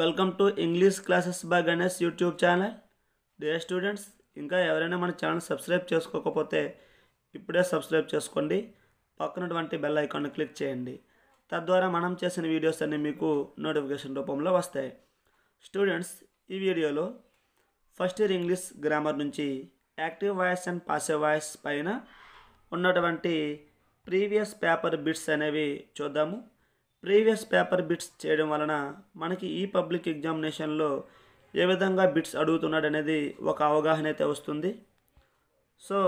welcome to English classes by Ganesh YouTube channel dear students ఇంకా ఎవరైనా మన ఛానల్ సబ్స్క్రైబ్ చేసుకోకపోతే ఇప్పుడే సబ్స్క్రైబ్ చేసుకోండి పక్కనటువంటి బెల్ ఐకాన్ క్లిక్ చేయండి తద్వారా మనం చేసిన వీడియోస్ అన్నీ మీకు నోటిఫికేషన్ రూపంలో వస్తాయి స్టూడెంట్స్ ఈ వీడియోలో ఫస్ట్ ఇయర్ ఇంగ్లీష్ గ్రామర్ నుంచి active voice and passive voice పైన ఉన్నటువంటి ప్రీవియస్ పేపర్ బిట్స్ అనేవి చూద్దాము ప్రీవియస్ పేపర్ బిట్స్ చేయడం వలన మనకి ఈ పబ్లిక్ ఎగ్జామినేషన్లో ఏ విధంగా బిట్స్ అడుగుతున్నాడు అనేది ఒక అవగాహన అయితే వస్తుంది సో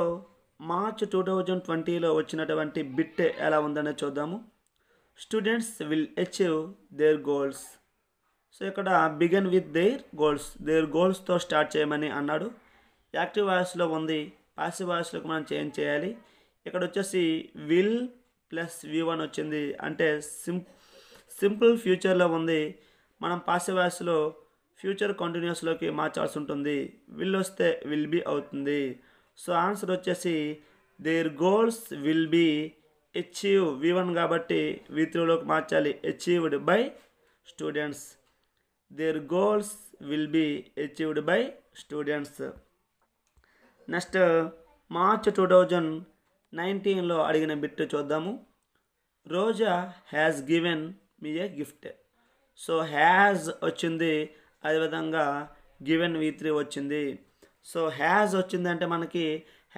మార్చ్ టూ థౌజండ్ ట్వంటీలో వచ్చినటువంటి బిట్ ఎలా ఉందనే చూద్దాము students will achieve their goals so ఇక్కడ begin with their goals their గోల్స్తో స్టార్ట్ చేయమని అన్నాడు యాక్టివ్ వాయిస్లో ఉంది పాసివ్ వాయిస్లోకి మనం చేంజ్ చేయాలి ఇక్కడ వచ్చేసి విల్ ప్లస్ వి వన్ వచ్చింది అంటే సింప్ సింపుల్ ఫ్యూచర్లో ఉంది మనం పాసివ్యాస్లో ఫ్యూచర్ కంటిన్యూస్లోకి మార్చాల్సి ఉంటుంది విల్ వస్తే విల్ బీ అవుతుంది సో ఆన్సర్ వచ్చేసి their goals will be achieve V one కాబట్టి వి త్రీలోకి మార్చాలి achieved by students their goals will be achieved by students next March two thousand నైన్టీన్లో అడిగిన బిట్ చూద్దాము Roja has given me a gift so has వచ్చింది అదేవిధంగా given V three వచ్చింది so has వచ్చిందంటే మనకి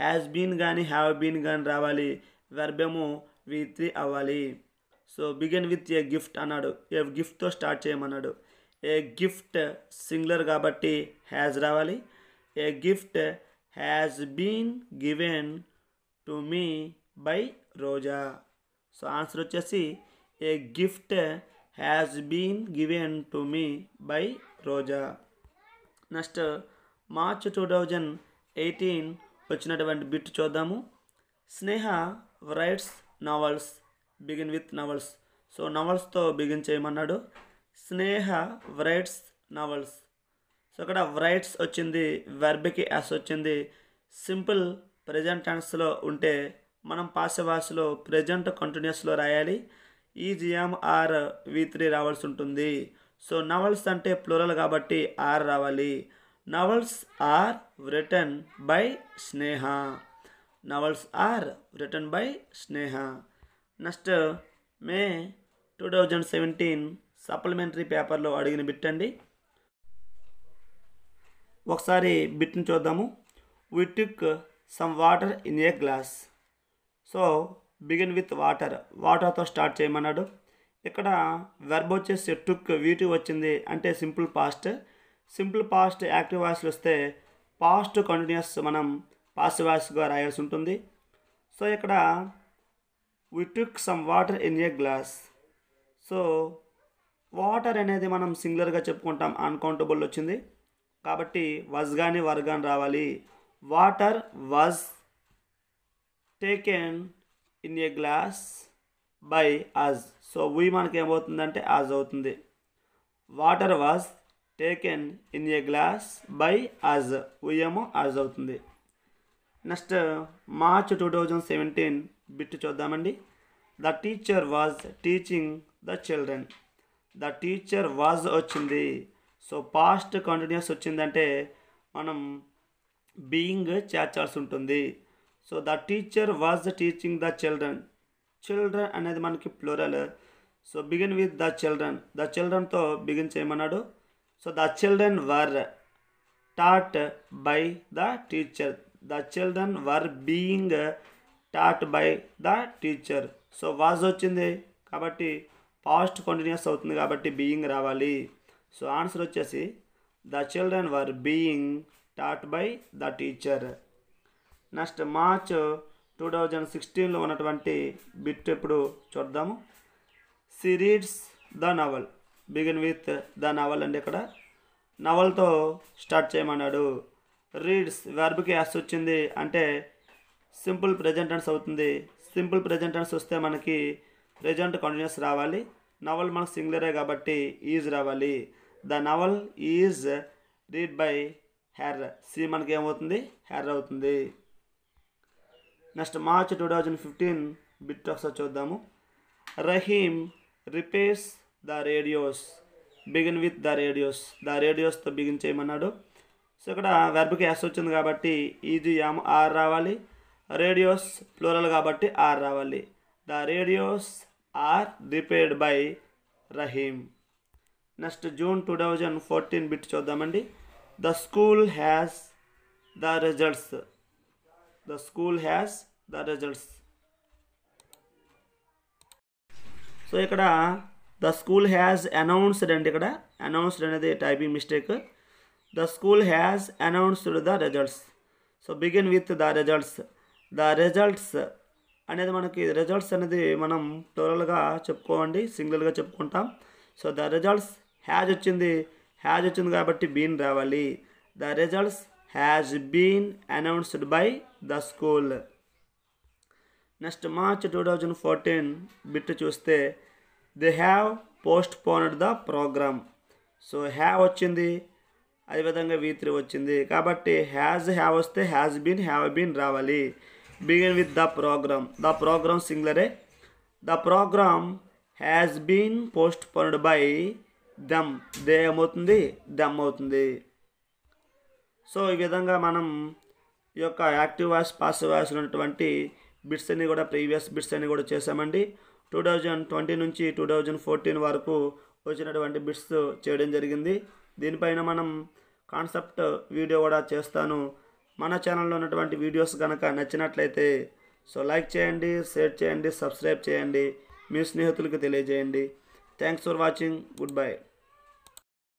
హ్యాస్ బీన్ కానీ హ్యావ్ బీన్ కానీ రావాలి వెర్బెము వి త్రీ అవ్వాలి so begin with a gift అన్నాడు ఏ గిఫ్ట్తో స్టార్ట్ చేయమన్నాడు ఏ గిఫ్ట్ సింగులర్ కాబట్టి హ్యాజ్ రావాలి a gift has been given to me by Roja so answer వచ్చేసి a gift has been given to me by Roja next March two thousand eighteen వచ్చినటువంటి bit చూద్దాము Sneha writes novels begin with novels so నవల్స్తో begin చేయమన్నాడు Sneha writes novels so అక్కడ writes వచ్చింది వెర్బ్కి S వచ్చింది simple present టెన్స్లో ఉంటే మనం పాసివాసులో ప్రజెంట్ కంటిన్యూస్లో రాయాలి ఈజిఎం ఆర్ వి త్రీ రావాల్సి ఉంటుంది సో నవల్స్ అంటే ప్లూరల్ కాబట్టి ఆర్ రావాలి novels are written by Sneha novels are written by Sneha next May two thousand seventeen supplementary పేపర్లో అడిగిన బిట్ అండి ఒకసారి బిట్ని చూద్దాము we took some water in a glass so begin with water వాటర్తో స్టార్ట్ చేయమన్నాడు ఇక్కడ వెర్బ్ వచ్చేసి టుక్ వీటి వచ్చింది అంటే simple past simple past active వాయిస్లు వస్తే పాస్ట్ కంటిన్యూస్ మనం పాస్ట్ వాయిస్గా రాయాల్సి ఉంటుంది సో ఇక్కడ we took some water in a glass so water అనేది మనం సింగులర్గా చెప్పుకుంటాం అన్కౌంటబుల్ వచ్చింది కాబట్టి వజ్ కానీ వర్ కానీ రావాలి water was taken in a glass by us so we మనకి ఏమవుతుందంటే అజ్ అవుతుంది water was taken in a glass by us we ఏమో అజ్ అవుతుంది next March two thousand seventeen bit చూద్దామండి the teacher was teaching the children the teacher was వచ్చింది so past continuous వచ్చిందంటే మనం being చేర్చాల్సి ఉంటుంది so the teacher was teaching the children children అనేది మనకి plural so begin with the children the చిల్డ్రన్తో begin చేయమన్నాడు so the children were taught by the teacher the children were being taught by the teacher so was వచ్చింది కాబట్టి past continuous అవుతుంది కాబట్టి being రావాలి so answer వచ్చేసి the children were being taught by the teacher next March two thousand సిక్స్టీన్లో ఉన్నటువంటి bit ఇప్పుడు చూద్దాము she reads the novel begin with the novel అండి ఇక్కడ నవల్తో స్టార్ట్ చేయమన్నాడు రీడ్స్ వెర్బ్కి ఎస్ వచ్చింది అంటే సింపుల్ ప్రెజెంటెన్స్ అవుతుంది సింపుల్ ప్రెజెంటెన్స్ వస్తే మనకి ప్రజెంట్ కంటిన్యూస్ రావాలి నవల్ మనకు సింగులరే కాబట్టి ఈజ్ రావాలి the novel is read by her she మనకి ఏమవుతుంది హెర్ అవుతుంది next March two thousand fifteen bit ఒకసారి చూద్దాము Rahim repairs the radios begin with the radios the రేడియోస్తో బిగిన్ చేయమన్నాడు సో ఇక్కడ వెర్బ్కి ఎస్ వచ్చింది కాబట్టి ఈజీ ఎమ్ ఆర్ రావాలి రేడియోస్ ప్లూరల్ కాబట్టి ఆర్ రావాలి the radios are repaired by Rahim next June two thousand fourteen bit చూద్దామండి the school has the results the school has the results so ఇక్కడ ద స్కూల్ హ్యాస్ అనౌన్స్డ్ అండి ఇక్కడ announced అనేది typing mistake the school has announced the results so begin with the results the results అనేది మనకి results అనేది మనం టోటల్గా చెప్పుకోవండి సింగిల్గా చెప్పుకుంటాం సో ద రిజల్ట్స్ హ్యాజ్ వచ్చింది హ్యాజ్ వచ్చింది కాబట్టి బీన్ రావాలి the results has been announced by the school next March two thousand fourteen bit చూస్తే they have postponed the programme so have వచ్చింది అదేవిధంగా వి త్రీ వచ్చింది కాబట్టి హ్యాజ్ హ్యావ్ వస్తే హ్యాజ్ బీన్ హ్యావ్ బీన్ రావాలి begin with the programme the programme సింగులరే the programme has been postponed by them they ఏమవుతుంది them అవుతుంది so ఈ విధంగా మనం ఈ యొక్క యాక్టివ్ వాయిస్ పాసివ్ వాయిస్ ఉన్నటువంటి బిట్స్ అన్ని కూడా ప్రీవియస్ బిట్స్ అన్ని కూడా చేసామండి టూ థౌజండ్ ట్వంటీ నుంచి టూ థౌజండ్ ఫోర్టీన్ వరకు వచ్చినటువంటి బిట్స్ చేయడం జరిగింది దీనిపైన మనం కాన్సెప్ట్ వీడియో కూడా చేస్తాను మన ఛానల్లో ఉన్నటువంటి వీడియోస్ కనుక నచ్చినట్లయితే సో లైక్ చేయండి షేర్ చేయండి సబ్స్క్రైబ్ చేయండి మీ స్నేహితులకు తెలియజేయండి thanks for watching good by